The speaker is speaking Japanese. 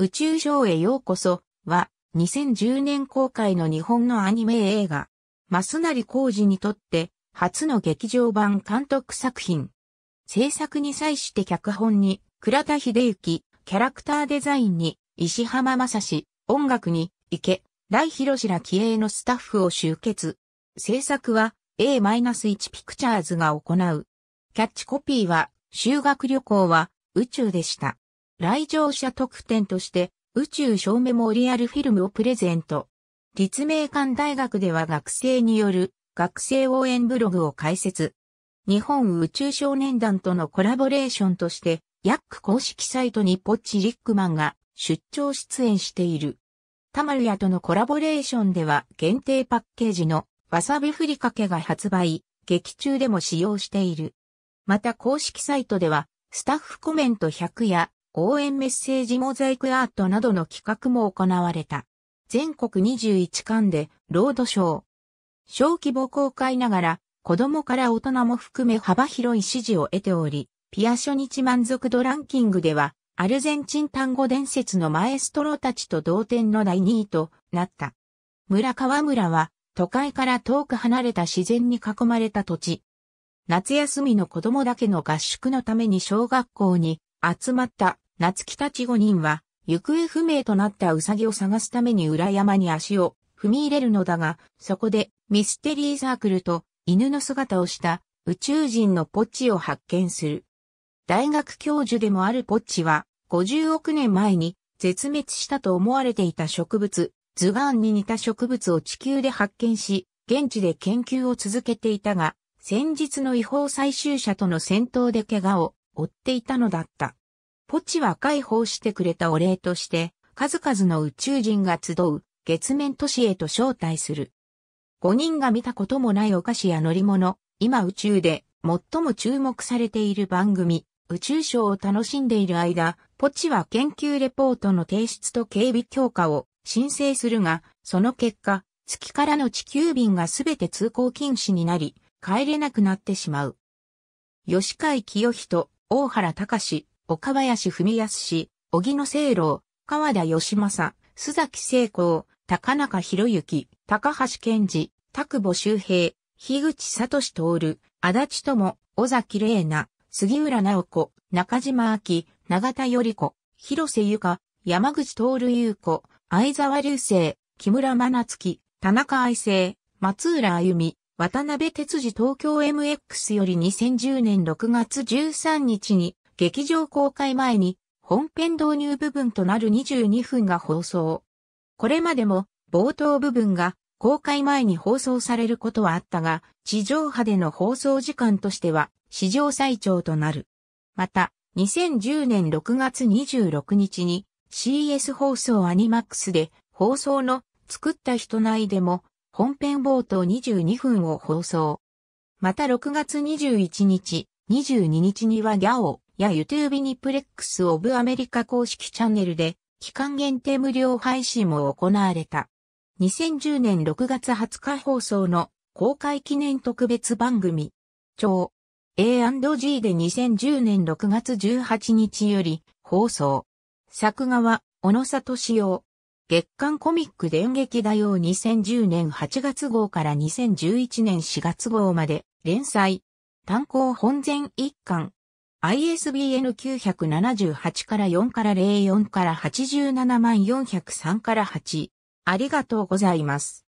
宇宙上へようこそは2010年公開の日本のアニメ映画、増成浩二にとって初の劇場版監督作品。制作に際して脚本に倉田秀幸、キャラクターデザインに石浜正史、音楽に池、大広白気鋭のスタッフを集結。制作は A-1 ピクチャーズが行う。キャッチコピーは修学旅行は宇宙でした。来場者特典として宇宙小メモリアルフィルムをプレゼント。立命館大学では学生による学生応援ブログを開設。日本宇宙少年団とのコラボレーションとして、ヤック公式サイトにポッチ・リックマンが出張出演している。タマルヤとのコラボレーションでは限定パッケージのわさびふりかけが発売、劇中でも使用している。また公式サイトでは、スタッフコメント100や応援メッセージモザイクアートなどの企画も行われた。全国21巻でロードショー。小規模公開ながら子供から大人も含め幅広い支持を得ており、ピア初日満足度ランキングではアルゼンチン単語伝説のマエストロたちと同点の第2位となった。村川村は都会から遠く離れた自然に囲まれた土地。夏休みの子供だけの合宿のために小学校に集まった夏木たち5人は、行方不明となったウサギを探すために裏山に足を踏み入れるのだが、そこでミステリーサークルと犬の姿をした宇宙人のポッチを発見する。大学教授でもあるポッチは、50億年前に絶滅したと思われていた植物、ズガーンに似た植物を地球で発見し、現地で研究を続けていたが、先日の違法採集者との戦闘で怪我を負っていたのだった。ポチは解放してくれたお礼として、数々の宇宙人が集う月面都市へと招待する。5人が見たこともないお菓子や乗り物、今宇宙で最も注目されている番組、宇宙ショーを楽しんでいる間、ポチは研究レポートの提出と警備強化を申請するが、その結果、月からの地球便がすべて通行禁止になり、帰れなくなってしまう。吉海清人、大原隆、岡林文康氏、小木野聖郎、川田義正、須崎聖光、高中博之、高橋健二、田久保周平、樋口聡徹、足立智、尾崎玲奈、杉浦直子、中島明、永田より子、広瀬ゆか、山口徹優子、相沢流星、木村真月、田中愛生、松浦歩美、渡辺哲司東京 MX より2010年6月13日に劇場公開前に本編導入部分となる22分が放送。これまでも冒頭部分が公開前に放送されることはあったが、地上波での放送時間としては史上最長となる。また、2010年6月26日に CS 放送アニマックスで放送の作った人内でも本編冒頭22分を放送。また6月21日、22日にはギャオ、や YouTube ニプレックスオブアメリカ公式チャンネルで期間限定無料配信も行われた。2010年6月20日放送の公開記念特別番組、超 A&G で2010年6月18日より放送。作画は小野里志夫。月刊コミック電撃だよ2010年8月号から2011年4月号まで連載。単行本全1巻。ISBN 978から4から04から87403から8。ありがとうございます。